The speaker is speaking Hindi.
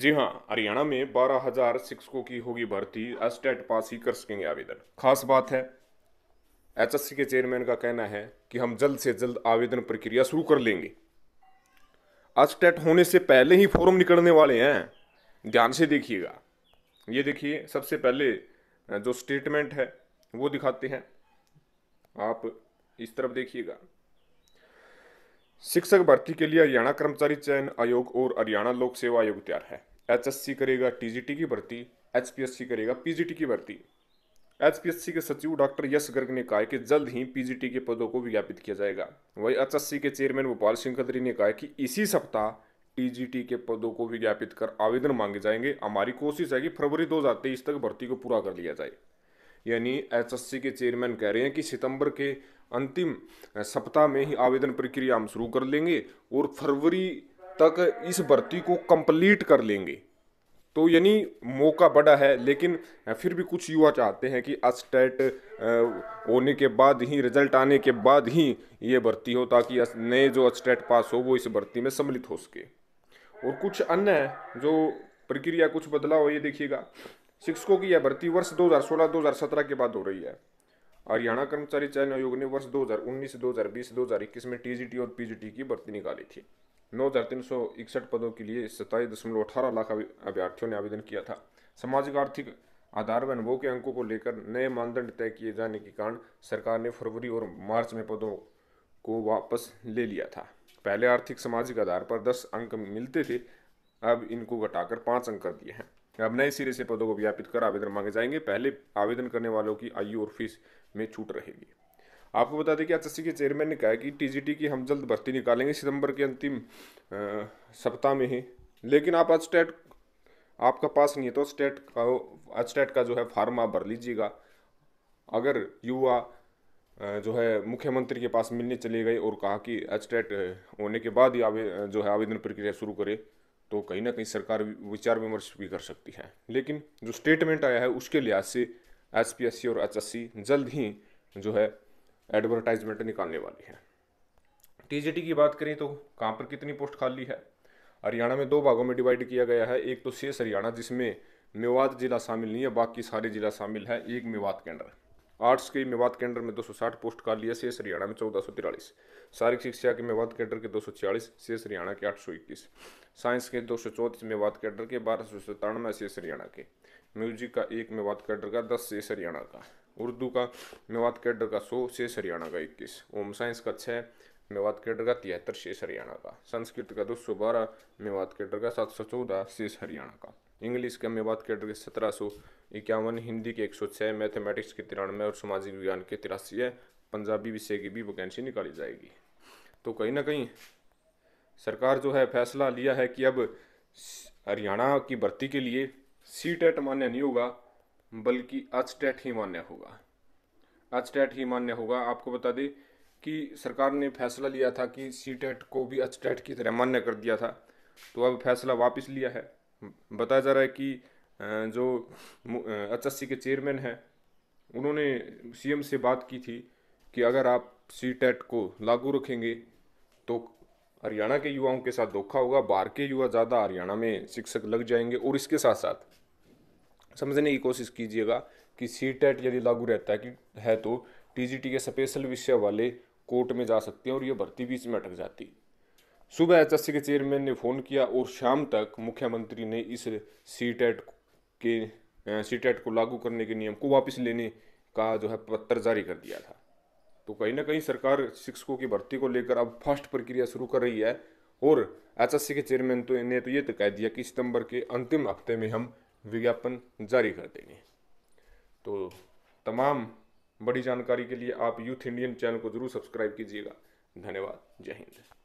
जी हाँ हरियाणा में बारह हजार शिक्षकों की होगी भर्ती एसटेट पास ही कर सकेंगे आवेदन खास बात है एचएससी के चेयरमैन का कहना है कि हम जल्द से जल्द आवेदन प्रक्रिया शुरू कर लेंगे एसटेट होने से पहले ही फॉर्म निकलने वाले हैं ध्यान से देखिएगा ये देखिए सबसे पहले जो स्टेटमेंट है वो दिखाते हैं आप इस तरफ देखिएगा शिक्षक भर्ती के लिए हरियाणा कर्मचारी चयन आयोग और हरियाणा लोक सेवा आयोग तैयार है एचएससी करेगा टीजीटी की भर्ती एचपीएससी करेगा पीजीटी की भर्ती एचपीएससी के सचिव डॉक्टर यश गर्ग ने कहा कि जल्द ही पीजीटी के पदों को विज्ञापित किया जाएगा वही एचएससी के चेयरमैन गोपाल सिंह खतरी ने कहा कि इसी सप्ताह टीजीटी के पदों को विज्ञापित कर आवेदन मांगे जाएंगे हमारी कोशिश है कि फरवरी दो तक भर्ती को पूरा कर लिया जाए यानी एच के चेयरमैन कह रहे हैं कि सितंबर के अंतिम सप्ताह में ही आवेदन प्रक्रिया हम शुरू कर लेंगे और फरवरी तक इस भर्ती को कंप्लीट कर लेंगे तो यानी मौका बड़ा है लेकिन फिर भी कुछ युवा चाहते हैं कि अस्टेट होने के बाद ही रिजल्ट आने के बाद ही ये भर्ती हो ताकि नए जो अस्टेट पास हो वो इस भर्ती में सम्मिलित हो सके और कुछ अन्य जो प्रक्रिया कुछ बदलाव ये देखिएगा शिक्षकों की यह भर्ती वर्ष 2016-2017 के बाद हो रही है हरियाणा कर्मचारी चयन आयोग ने वर्ष 2019, 2020, 2021 में टीजीटी और पीजीटी की भर्ती निकाली थी नौ पदों के लिए सताईस दशमलव अठारह लाख अभ्यर्थियों ने आवेदन किया था सामाजिक आर्थिक आधार व अनुभव के अंकों को लेकर नए मानदंड तय किए जाने के कारण सरकार ने फरवरी और मार्च में पदों को वापस ले लिया था पहले आर्थिक सामाजिक आधार पर दस अंक मिलते थे अब इनको घटाकर पाँच अंक कर दिए हैं अब नए सिरे से पदों को व्यापित कर आवेदन मांगे जाएंगे पहले आवेदन करने वालों की आयु और फीस में छूट रहेगी आपको बता दें कि एच के चेयरमैन ने कहा कि टीजीटी की हम जल्द भर्ती निकालेंगे सितंबर के अंतिम सप्ताह में ही लेकिन आप एच टैट आपका पास नहीं है तो स्टेट का एच टैट का जो है फार्म आप भर लीजिएगा अगर युवा जो है मुख्यमंत्री के पास मिलने चले गए और कहा कि एच होने के बाद ही जो है आवेदन प्रक्रिया शुरू करे तो कहीं ना कहीं सरकार विचार विमर्श भी कर सकती है लेकिन जो स्टेटमेंट आया है उसके लिहाज से एस और एच जल्द ही जो है एडवर्टाइजमेंट निकालने वाली है टी की बात करें तो कहाँ पर कितनी पोस्ट खाली है हरियाणा में दो भागों में डिवाइड किया गया है एक तो शेष हरियाणा जिसमें मेवात ज़िला शामिल नहीं है बाकी सारे ज़िला शामिल है एक मेवात केंद्र आर्ट्स के मेवात केंद्र में 260 पोस्ट का लिया शेष हरियाणा में चौदह सौ तिरालीस शारीरिक शिक्षा के मेवात केंडर के 246 शेष हरियाणा के 821 साइंस के सौ चौतीस मेवात केंडर के बारह सौ सतानवे शेष हरियाणा के म्यूजिक का एक मेवात केंडर का दस शेष हरियाणा का उर्दू का मेवात केंडर का सौ शेष हरियाणा का इक्कीस होम साइंस का छः मेवात केंडर का तिहत्तर शेष हरियाणा का संस्कृत का दो सौ बारह मेवात केंडर का सात सौ चौदह शेष हरियाणा का इंग्लिश के अमीबात कैटेगरी सत्रह सौ इक्यावन हिंदी के एक सौ छः मैथमेटिक्स के तिरानवे और सामाजिक विज्ञान के तिरासी है पंजाबी विषय की भी वैकेंसी निकाली जाएगी तो कहीं ना कहीं सरकार जो है फैसला लिया है कि अब हरियाणा की भर्ती के लिए सी टेट e मान्य नहीं होगा बल्कि एच टेट e ही मान्य होगा एच टेट e ही मान्य होगा आपको बता दें कि सरकार ने फैसला लिया था कि सी टेट को भी एच टेट की तरह मान्य कर दिया था तो अब फैसला वापस लिया है बताया जा रहा है कि जो एच के चेयरमैन हैं उन्होंने सीएम से बात की थी कि अगर आप सी टेट को लागू रखेंगे तो हरियाणा के युवाओं के साथ धोखा होगा बाहर के युवा ज़्यादा हरियाणा में शिक्षक लग जाएंगे और इसके साथ साथ समझने की कोशिश कीजिएगा कि सी टेट यदि लागू रहता है कि है तो टी के स्पेशल विषय वाले कोर्ट में जा सकते हैं और ये भर्ती बीच में अटक जाती है सुबह एचएससी के चेयरमैन ने फ़ोन किया और शाम तक मुख्यमंत्री ने इस सी टेट के सी टेट को लागू करने के नियम को वापस लेने का जो है पत्र जारी कर दिया था तो कहीं ना कहीं सरकार शिक्षकों की भर्ती को लेकर अब फास्ट प्रक्रिया शुरू कर रही है और एचएससी के चेयरमैन तो ने तो ये तो कह दिया कि सितंबर के अंतिम हफ्ते में हम विज्ञापन जारी कर देंगे तो तमाम बड़ी जानकारी के लिए आप यूथ इंडियन चैनल को जरूर सब्सक्राइब कीजिएगा धन्यवाद जय हिंद